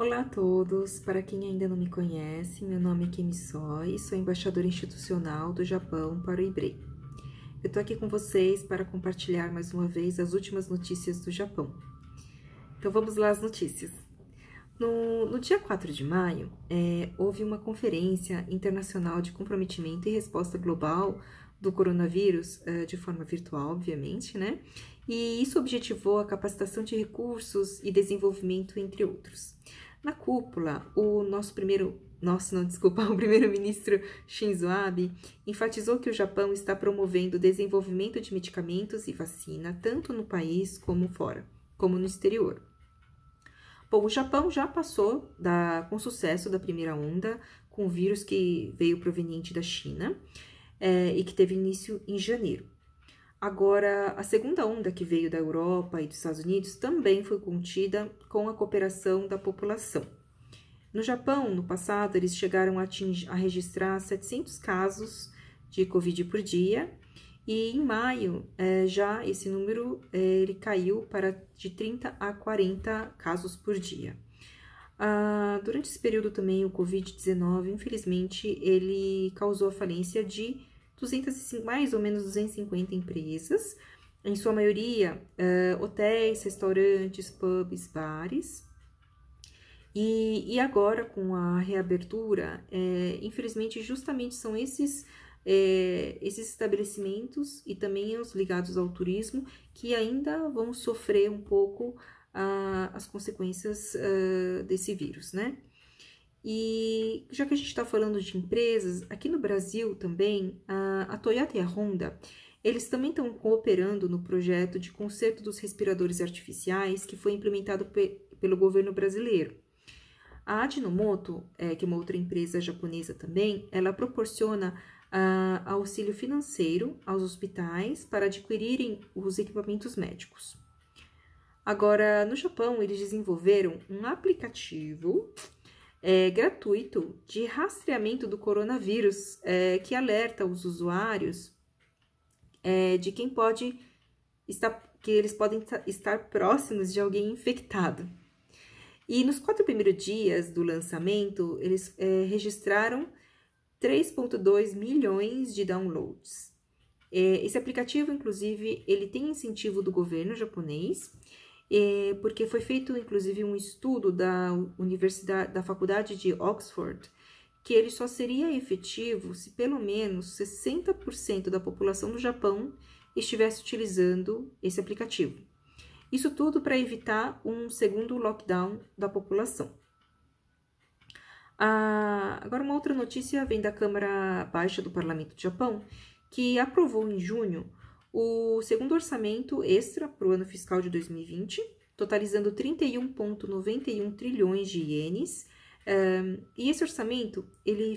Olá a todos! Para quem ainda não me conhece, meu nome é Kimi Soy e sou embaixadora institucional do Japão para o Ibrei. Eu estou aqui com vocês para compartilhar mais uma vez as últimas notícias do Japão. Então vamos lá às notícias. No, no dia 4 de maio, é, houve uma conferência internacional de comprometimento e resposta global do coronavírus, é, de forma virtual, obviamente, né? E isso objetivou a capacitação de recursos e desenvolvimento, entre outros. Na cúpula, o nosso primeiro, nosso não, desculpa, o primeiro-ministro Shinzo Abe enfatizou que o Japão está promovendo o desenvolvimento de medicamentos e vacina tanto no país como fora, como no exterior. Bom, o Japão já passou da, com sucesso da primeira onda, com o vírus que veio proveniente da China é, e que teve início em janeiro. Agora, a segunda onda que veio da Europa e dos Estados Unidos também foi contida com a cooperação da população. No Japão, no passado, eles chegaram a, atingir, a registrar 700 casos de Covid por dia, e em maio é, já esse número é, ele caiu para de 30 a 40 casos por dia. Ah, durante esse período também o Covid-19, infelizmente, ele causou a falência de mais ou menos 250 empresas, em sua maioria uh, hotéis, restaurantes, pubs, bares. E, e agora, com a reabertura, é, infelizmente, justamente são esses, é, esses estabelecimentos e também os ligados ao turismo que ainda vão sofrer um pouco uh, as consequências uh, desse vírus, né? E já que a gente está falando de empresas, aqui no Brasil também, a, Toyota e a Honda, eles também estão cooperando no projeto de conserto dos respiradores artificiais que foi implementado pe pelo governo brasileiro. A Adinomoto, é, que é uma outra empresa japonesa também, ela proporciona auxílio financeiro aos hospitais para adquirirem os equipamentos médicos. Agora, no Japão, eles desenvolveram um aplicativo é, gratuito de rastreamento do coronavírus, é, que alerta os usuários é, de quem pode estar, que eles podem estar próximos de alguém infectado. E nos quatro primeiros dias do lançamento, eles é, registraram 3,2 milhões de downloads. É, esse aplicativo, inclusive, ele tem incentivo do governo japonês é, porque foi feito, inclusive, um estudo da Universidade, da Faculdade de Oxford, que ele só seria efetivo se pelo menos 60% da população do Japão estivesse utilizando esse aplicativo. Isso tudo para evitar um segundo lockdown da população. Ah, agora, uma outra notícia vem da Câmara Baixa do Parlamento do Japão, que aprovou em junho o segundo orçamento extra para o ano fiscal de 2020, totalizando 31,91 trilhões de ienes. Um, e esse orçamento, ele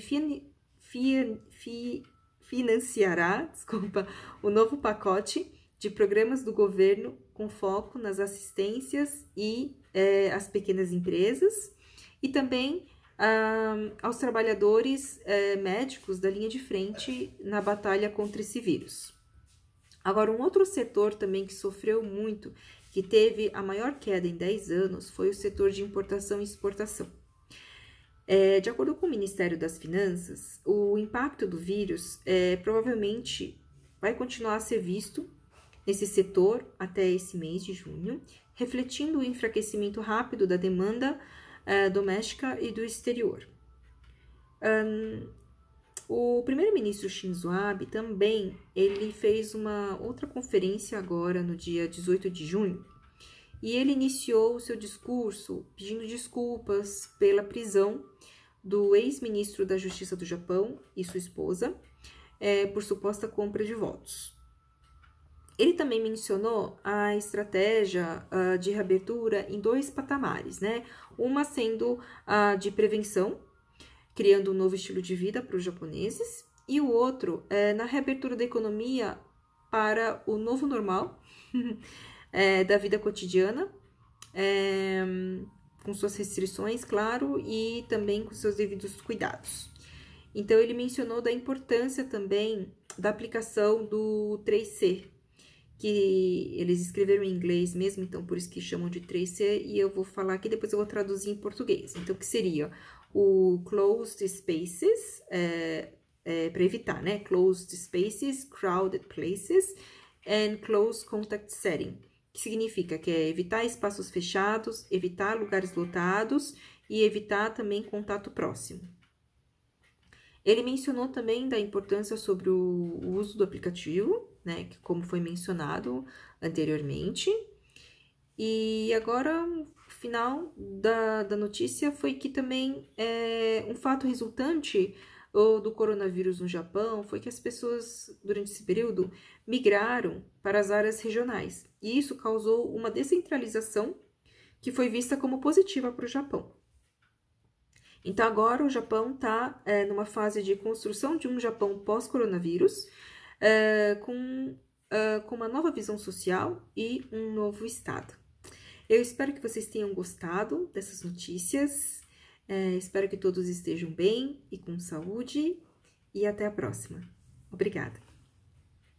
financiará, desculpa, o novo pacote de programas do governo com foco nas assistências e é, as pequenas empresas e também um, aos trabalhadores é, médicos da linha de frente na batalha contra esse vírus. Agora, um outro setor também que sofreu muito, que teve a maior queda em 10 anos, foi o setor de importação e exportação. É, de acordo com o Ministério das Finanças, o impacto do vírus é, provavelmente vai continuar a ser visto nesse setor até esse mês de junho, refletindo o enfraquecimento rápido da demanda é, doméstica e do exterior. Um, o primeiro-ministro Shinzo Abe também ele fez uma outra conferência agora no dia 18 de junho e ele iniciou o seu discurso pedindo desculpas pela prisão do ex-ministro da Justiça do Japão e sua esposa é, por suposta compra de votos. Ele também mencionou a estratégia uh, de reabertura em dois patamares, né? Uma sendo a de prevenção criando um novo estilo de vida para os japoneses, e o outro é na reabertura da economia para o novo normal é, da vida cotidiana, é, com suas restrições, claro, e também com seus devidos cuidados. Então, ele mencionou da importância também da aplicação do 3C, que eles escreveram em inglês mesmo, então por isso que chamam de tracer, e eu vou falar aqui, depois eu vou traduzir em português. Então, o que seria o closed spaces, é, é, para evitar, né? Closed spaces, crowded places, and close contact setting, que significa que é evitar espaços fechados, evitar lugares lotados e evitar também contato próximo. Ele mencionou também da importância sobre o uso do aplicativo, né? Que como foi mencionado anteriormente. E agora, o final da, da notícia foi que também é, um fato resultante ou do coronavírus no Japão foi que as pessoas, durante esse período, migraram para as áreas regionais. E isso causou uma descentralização que foi vista como positiva para o Japão. Então, agora o Japão está é, numa fase de construção de um Japão pós-coronavírus, eh, com, uh, com uma nova visão social e um novo Estado. Eu espero que vocês tenham gostado dessas notícias. Eh, espero que todos estejam bem e com saúde. E até a próxima. Obrigada.